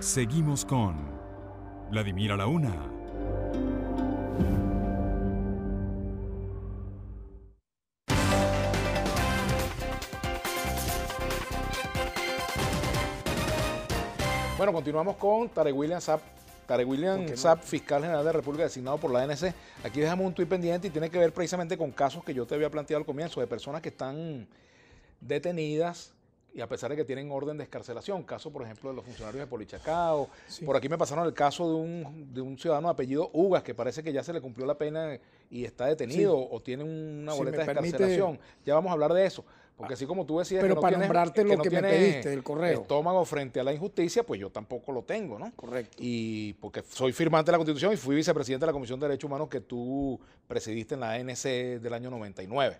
Seguimos con Vladimir a la una. Bueno, continuamos con Tare William Sapp. Tarek William fiscal general de la República designado por la ANC. Aquí dejamos un tuit pendiente y tiene que ver precisamente con casos que yo te había planteado al comienzo, de personas que están detenidas y a pesar de que tienen orden de escarcelación, caso por ejemplo de los funcionarios de Polichacao, por aquí me pasaron el caso de un, ciudadano de apellido Ugas que parece que ya se le cumplió la pena y está detenido o tiene una boleta de escarcelación, ya vamos a hablar de eso. Porque ah, así como tú decías que para lo el Estómago frente a la injusticia, pues yo tampoco lo tengo, ¿no? Correcto. Y porque soy firmante de la Constitución y fui vicepresidente de la Comisión de Derechos Humanos que tú presidiste en la ANC del año 99.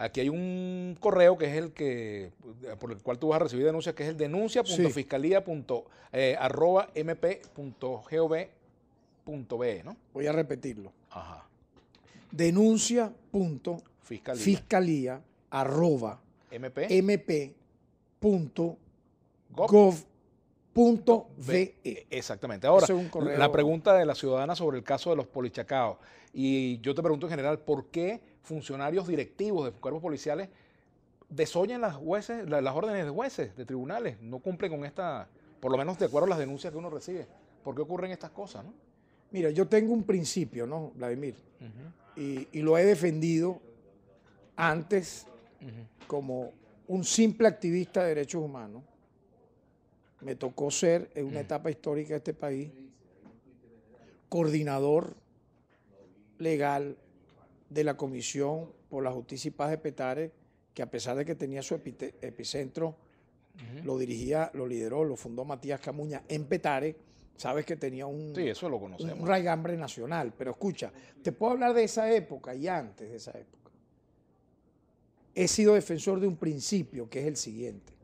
Aquí hay un correo que es el que por el cual tú vas a recibir denuncias, que es el denuncia.fiscalía.mp.gov.be, eh, ¿no? Voy a repetirlo. Ajá. Fiscalía, Punto B. E, exactamente. Ahora, la pregunta de la ciudadana sobre el caso de los polichacaos. Y yo te pregunto en general, ¿por qué funcionarios directivos de cuerpos policiales desoyen las jueces, las órdenes de jueces, de tribunales? No cumplen con esta, por lo menos de acuerdo a las denuncias que uno recibe. ¿Por qué ocurren estas cosas? Mira, yo tengo un principio, ¿no, Vladimir? y, lo he defendido antes como un simple activista de derechos humanos me tocó ser en una mm. etapa histórica de este país coordinador legal de la Comisión por la Justicia y Paz de Petare, que a pesar de que tenía su epicentro, lo dirigía, lo lideró, lo fundó Matías Camuña en Petare. Sabes que tenía un, lo un raigambre nacional. Pero escucha, te puedo hablar de esa época y antes de esa época. He sido defensor de un principio que es el siguiente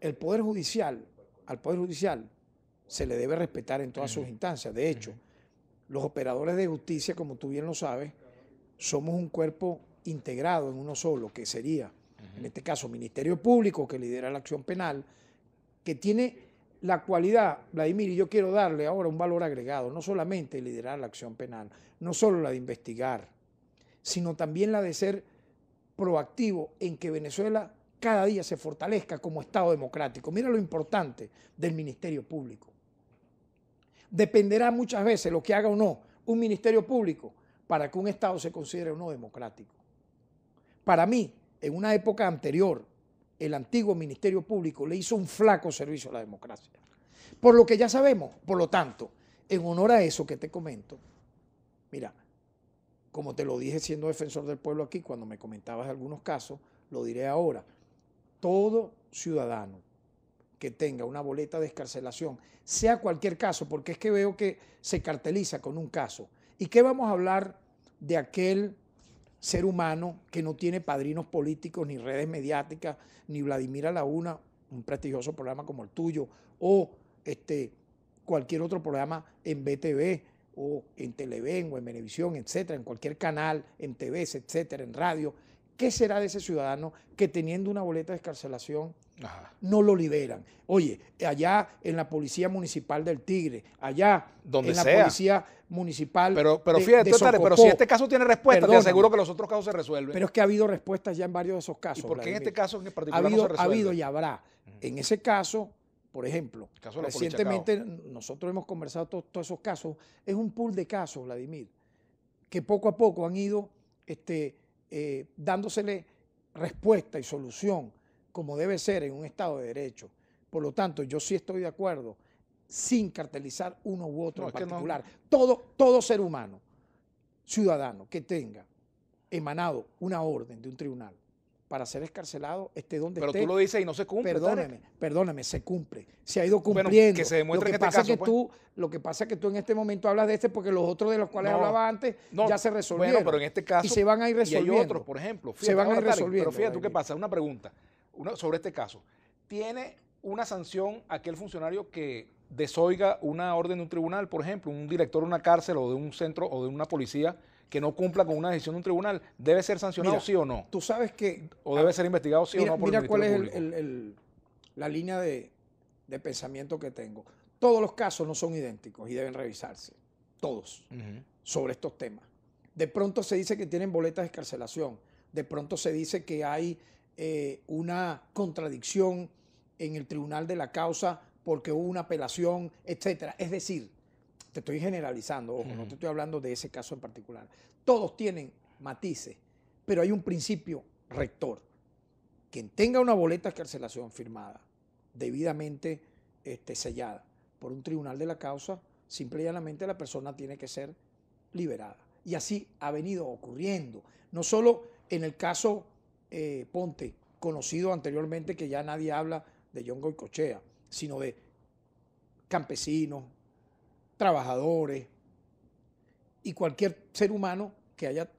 el Poder Judicial, al Poder Judicial se le debe respetar en todas sus instancias. De hecho, los operadores de justicia, como tú bien lo sabes, somos un cuerpo integrado en uno solo, que sería, en este caso, Ministerio Público, que lidera la acción penal, que tiene la cualidad, Vladimir, y yo quiero darle ahora un valor agregado, no solamente liderar la acción penal, no solo la de investigar, sino también la de ser proactivo en que Venezuela cada día se fortalezca como Estado democrático. Mira lo importante del Ministerio Público. Dependerá muchas veces lo que haga o no un Ministerio Público para que un Estado se considere o no democrático. Para mí, en una época anterior, el antiguo Ministerio Público le hizo un flaco servicio a la democracia. Por lo que ya sabemos, por lo tanto, en honor a eso que te comento, mira, como te lo dije siendo defensor del pueblo aquí, cuando me comentabas algunos casos, lo diré ahora, todo ciudadano que tenga una boleta de escarcelación, sea cualquier caso, porque es que veo que se carteliza con un caso. ¿Y qué vamos a hablar de aquel ser humano que no tiene padrinos políticos, ni redes mediáticas, ni Vladimir una un prestigioso programa como el tuyo, o este, cualquier otro programa en BTV, o en Televen, o en Venevisión, etcétera, en cualquier canal, en TVs, etcétera, en radio, ¿Qué será de ese ciudadano que teniendo una boleta de escarcelación no lo liberan? Oye, allá en la Policía Municipal del Tigre, allá en la Policía Municipal. Pero, pero fíjate, pero si este caso tiene respuesta, te aseguro que los otros casos se resuelven. Pero es que ha habido respuestas ya en varios de esos casos. ¿Y por qué en este caso en particular ha habido, Ha habido y habrá. En ese caso, por ejemplo, recientemente nosotros hemos conversado todos esos casos. Es un pool de casos, Vladimir, que poco a poco han ido. Este, eh, dándosele respuesta y solución como debe ser en un Estado de Derecho. Por lo tanto, yo sí estoy de acuerdo, sin cartelizar uno u otro en particular. Todo, todo ser humano, ciudadano, que tenga emanado una orden de un tribunal para ser escarcelado, este donde esté. Pero tú lo dices y no se cumple. Perdóname, perdóname, se cumple. Se ha ido cumpliendo. que se demuestre que, este caso, que pues. tú, Lo que pasa es que tú en este momento hablas de este porque los otros de los cuales hablaba antes ya se resolvieron. Bueno, pero en este caso... Y se van a ir resolviendo. Y hay otros, por ejemplo. se van a ir resolviendo. pero fíjate tú qué pasa, una pregunta una, sobre este caso. ¿Tiene una sanción aquel funcionario que desoiga una orden de un tribunal, por ejemplo, un director de una cárcel o de un centro o de una policía que no cumpla con una decisión de un tribunal, ¿debe ser sancionado sí o no? Tú sabes que... ¿O debe ser investigado sí o no por Mira el cuál es la línea de, pensamiento que tengo. Todos los casos no son idénticos y deben revisarse, todos, sobre estos temas. De pronto se dice que tienen boletas de escarcelación, de pronto se dice que hay eh, una contradicción en el tribunal de la causa porque hubo una apelación, etcétera. Es decir, te estoy generalizando, ojo, no te estoy hablando de ese caso en particular. Todos tienen matices, pero hay un principio rector. Quien tenga una boleta de carcelación firmada, debidamente este, sellada por un tribunal de la causa, simple y llanamente la persona tiene que ser liberada. Y así ha venido ocurriendo. No solo en el caso eh, Ponte, conocido anteriormente que ya nadie habla de y Cochea, sino de campesinos, trabajadores y cualquier ser humano que haya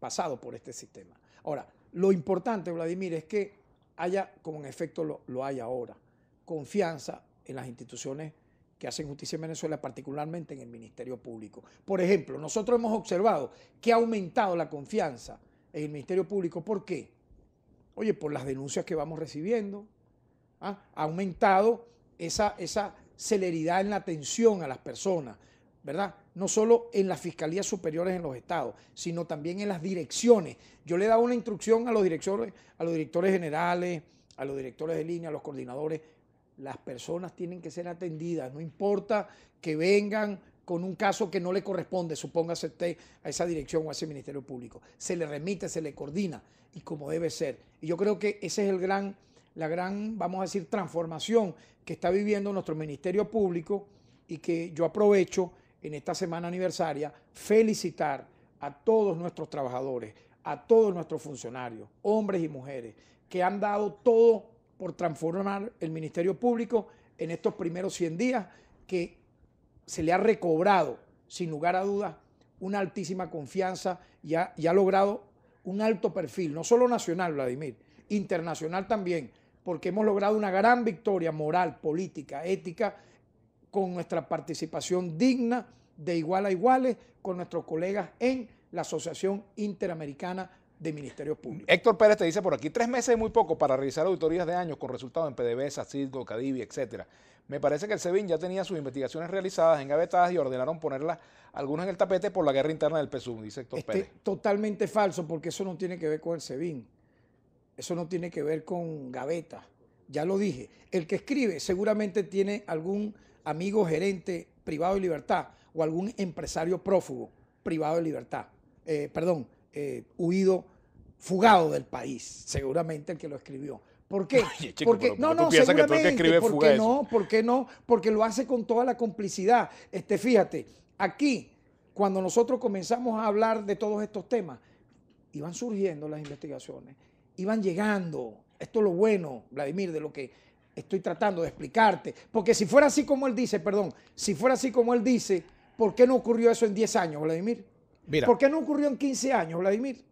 pasado por este sistema. Ahora, lo importante, Vladimir, es que haya, como en efecto lo, hay ahora, confianza en las instituciones que hacen justicia en Venezuela, particularmente en el Ministerio Público. Por ejemplo, nosotros hemos observado que ha aumentado la confianza en el Ministerio Público. ¿Por qué? Oye, por las denuncias que vamos recibiendo. ¿Ah? Ha aumentado esa, esa, celeridad en la atención a las personas, ¿verdad? No solo en las fiscalías superiores en los estados, sino también en las direcciones. Yo le dado una instrucción a los directores, a los directores generales, a los directores de línea, a los coordinadores. Las personas tienen que ser atendidas, no importa que vengan con un caso que no le corresponde, supóngase usted a esa dirección o a ese Ministerio Público. Se le remite, se le coordina y como debe ser. Y yo creo que ese es el gran la gran, vamos a decir, transformación que está viviendo nuestro Ministerio Público y que yo aprovecho en esta semana aniversaria felicitar a todos nuestros trabajadores, a todos nuestros funcionarios, hombres y mujeres, que han dado todo por transformar el Ministerio Público en estos primeros 100 días que se le ha recobrado, sin lugar a dudas, una altísima confianza y ha, y logrado un alto perfil, no solo nacional, Vladimir, internacional también porque hemos logrado una gran victoria moral, política, ética, con nuestra participación digna de igual a iguales con nuestros colegas en la Asociación Interamericana de Ministerios Públicos. Héctor Pérez te dice por aquí, tres meses es muy poco para realizar auditorías de años con resultados en PDVSA, Cisco, Cadivi, etcétera. Me parece que el SEBIN ya tenía sus investigaciones realizadas, en gavetadas y ordenaron ponerlas algunas en el tapete por la guerra interna del PSUM, dice Héctor este, Pérez. Totalmente falso, porque eso no tiene que ver con el SEBIN. Eso no tiene que ver con gaveta. Ya lo dije. El que escribe seguramente tiene algún amigo gerente privado de libertad o algún empresario prófugo privado de libertad. Eh, perdón, eh, huido, fugado del país, seguramente el que lo escribió. ¿Por qué? porque no, no, ¿por qué no? ¿Por qué no? Porque lo hace con toda la complicidad. Este, fíjate, aquí cuando nosotros comenzamos a hablar de todos estos temas, iban surgiendo las investigaciones iban llegando. Esto es lo bueno, Vladimir, de lo que estoy tratando de explicarte. Porque si fuera así como él dice, perdón, si fuera así como él dice, ¿por qué no ocurrió eso en 10 años, Vladimir? Mira. ¿Por qué no ocurrió en 15 años, Vladimir?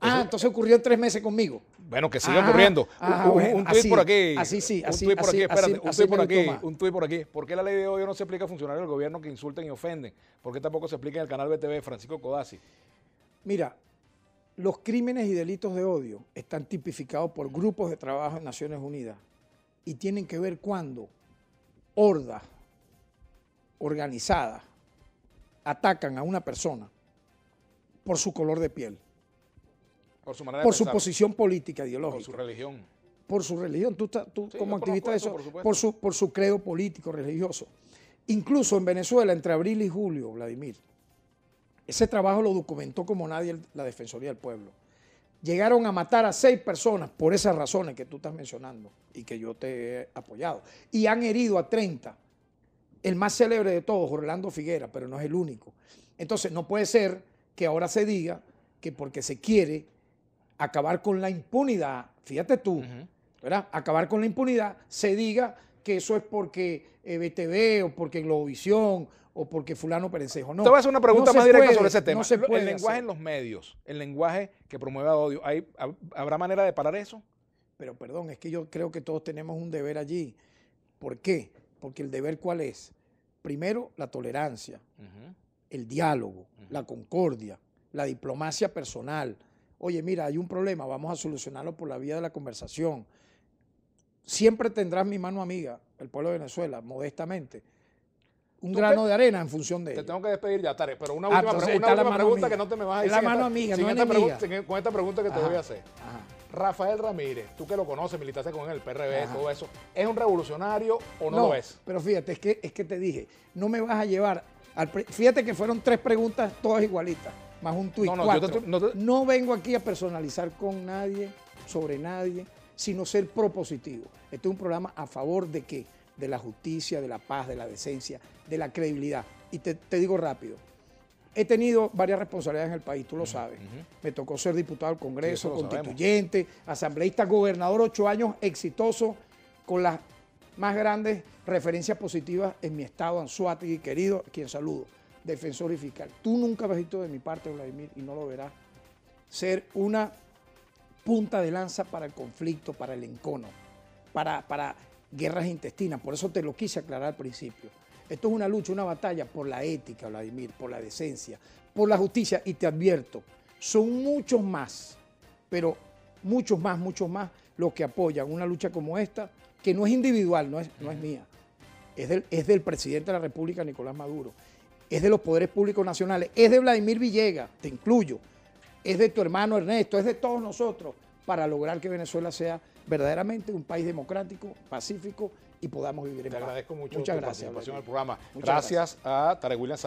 Ah, entonces ocurrió en tres meses conmigo. Bueno, que siga ocurriendo. Ah, un, por aquí. Así sí, Un tuit por aquí, espérate. un tuit por aquí, un tuit por aquí. ¿Por qué la ley de odio no se aplica a funcionarios del gobierno que insulten y ofenden? ¿Por qué tampoco se aplica en el canal BTV Francisco Codazzi? Mira, los crímenes y delitos de odio están tipificados por grupos de trabajo en Naciones Unidas y tienen que ver cuando hordas organizadas atacan a una persona por su color de piel, por su, posición política, ideológica, por su religión. Por su religión, tú, como activista de eso, por, su, por su credo político, religioso. Incluso en Venezuela, entre abril y julio, Vladimir, ese trabajo lo documentó como nadie la Defensoría del Pueblo. Llegaron a matar a seis personas por esas razones que tú estás mencionando y que yo te he apoyado. Y han herido a 30. El más célebre de todos, Orlando Figuera, pero no es el único. Entonces, no puede ser que ahora se diga que porque se quiere acabar con la impunidad, fíjate tú, ¿verdad? Acabar con la impunidad, se diga que eso es porque eh, BTV o porque Globovisión o porque fulano perensejo? No, Te voy a hacer una pregunta más directa sobre ese tema. el lenguaje en los medios, el lenguaje que promueva odio, ¿hay, ¿habrá manera de parar eso? Pero perdón, es que yo creo que todos tenemos un deber allí. ¿Por qué? Porque el deber cuál es? Primero, la tolerancia, el diálogo, la concordia, la diplomacia personal. Oye, mira, hay un problema, vamos a solucionarlo por la vía de la conversación. Siempre tendrás mi mano amiga, el pueblo de Venezuela, modestamente un grano de arena en función de Te tengo que despedir ya, Tarek, pero una ah, última, una pregunta que no te me vas a decir. La mano amiga, no con esta pregunta que te voy a hacer. Rafael Ramírez, tú que lo conoces, militaste con él, el PRB, todo eso, ¿es un revolucionario o no, lo es? Pero fíjate, es que, es que te dije, no me vas a llevar. Al fíjate que fueron tres preguntas, todas igualitas, más un tuit. No, no, Yo no, no, vengo aquí a personalizar con nadie, sobre nadie, sino ser propositivo. Este es un programa a favor de qué? de la justicia, de la paz, de la decencia, de la credibilidad. Y te, digo rápido, he tenido varias responsabilidades en el país, tú lo sabes. Me tocó ser diputado al Congreso, constituyente, asambleísta, gobernador, ocho años exitoso, con las más grandes referencias positivas en mi estado, y querido, quien saludo, defensor y fiscal. Tú nunca has visto de mi parte, Vladimir, y no lo verás, ser una punta de lanza para el conflicto, para el encono, para, para guerras intestinas. Por eso te lo quise aclarar al principio. Esto es una lucha, una batalla por la ética, Vladimir, por la decencia, por la justicia. Y te advierto, son muchos más, pero muchos más, muchos más los que apoyan una lucha como esta, que no es individual, no es, no es mía. Es del, es del presidente de la República, Nicolás Maduro. Es de los poderes públicos nacionales. Es de Vladimir Villegas, te incluyo. Es de tu hermano Ernesto, es de todos nosotros para lograr que Venezuela sea verdaderamente un país democrático, pacífico y podamos vivir en paz. Te agradezco mucho Muchas gracias, participación programa. gracias, a Tarek William